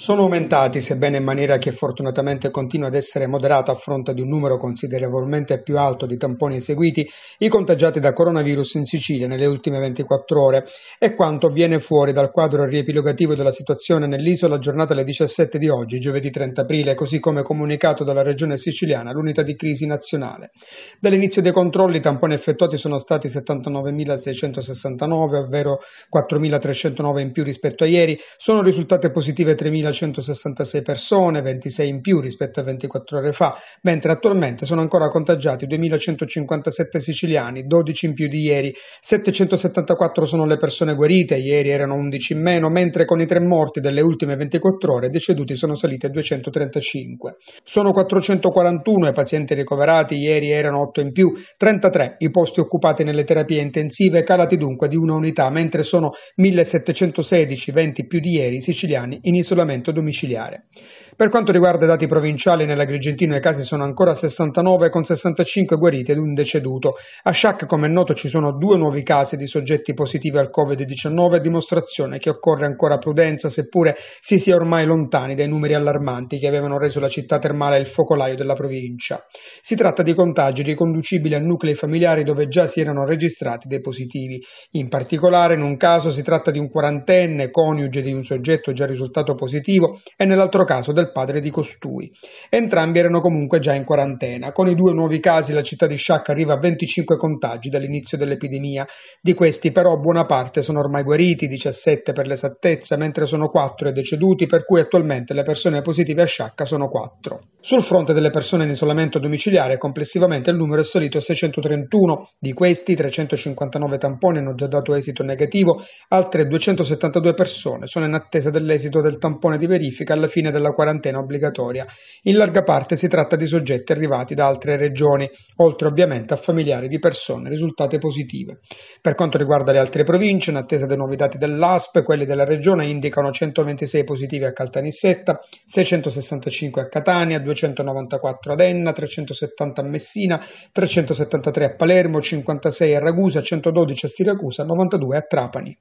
sono aumentati, sebbene in maniera che fortunatamente continua ad essere moderata a fronte di un numero considerevolmente più alto di tamponi eseguiti, i contagiati da coronavirus in Sicilia nelle ultime 24 ore e quanto viene fuori dal quadro riepilogativo della situazione nell'isola aggiornata alle 17 di oggi, giovedì 30 aprile, così come comunicato dalla regione siciliana, l'unità di crisi nazionale. Dall'inizio dei controlli i tamponi effettuati sono stati 79.669, ovvero 4.309 in più rispetto a ieri, sono risultate positive 3.000 2.166 persone, 26 in più rispetto a 24 ore fa, mentre attualmente sono ancora contagiati 2.157 siciliani, 12 in più di ieri, 774 sono le persone guarite, ieri erano 11 in meno, mentre con i tre morti delle ultime 24 ore deceduti sono saliti a 235. Sono 441 i pazienti ricoverati, ieri erano 8 in più, 33 i posti occupati nelle terapie intensive, calati dunque di una unità, mentre sono 1.716, 20 più di ieri, siciliani in isolamento trattamento domiciliare. Per quanto riguarda i dati provinciali, nell'Agrigentino i casi sono ancora 69 con 65 guariti ed un deceduto. A Sciac, come è noto, ci sono due nuovi casi di soggetti positivi al Covid-19, dimostrazione che occorre ancora prudenza, seppure si sia ormai lontani dai numeri allarmanti che avevano reso la città termale il focolaio della provincia. Si tratta di contagi riconducibili a nuclei familiari dove già si erano registrati dei positivi. In particolare, in un caso si tratta di un quarantenne, coniuge di un soggetto già risultato positivo positivo e nell'altro caso del padre di costui. Entrambi erano comunque già in quarantena. Con i due nuovi casi la città di Sciacca arriva a 25 contagi dall'inizio dell'epidemia. Di questi però buona parte sono ormai guariti, 17 per l'esattezza, mentre sono 4 i deceduti, per cui attualmente le persone positive a Sciacca sono 4. Sul fronte delle persone in isolamento domiciliare complessivamente il numero è salito a 631, di questi 359 tamponi hanno già dato esito negativo, altre 272 persone sono in attesa dell'esito del tampone tampone di verifica alla fine della quarantena obbligatoria. In larga parte si tratta di soggetti arrivati da altre regioni, oltre ovviamente a familiari di persone risultate positive. Per quanto riguarda le altre province, in attesa dei nuovi dati dell'ASP, quelli della regione indicano 126 positivi a Caltanissetta, 665 a Catania, 294 ad Enna, 370 a Messina, 373 a Palermo, 56 a Ragusa, 112 a Siracusa, 92 a Trapani.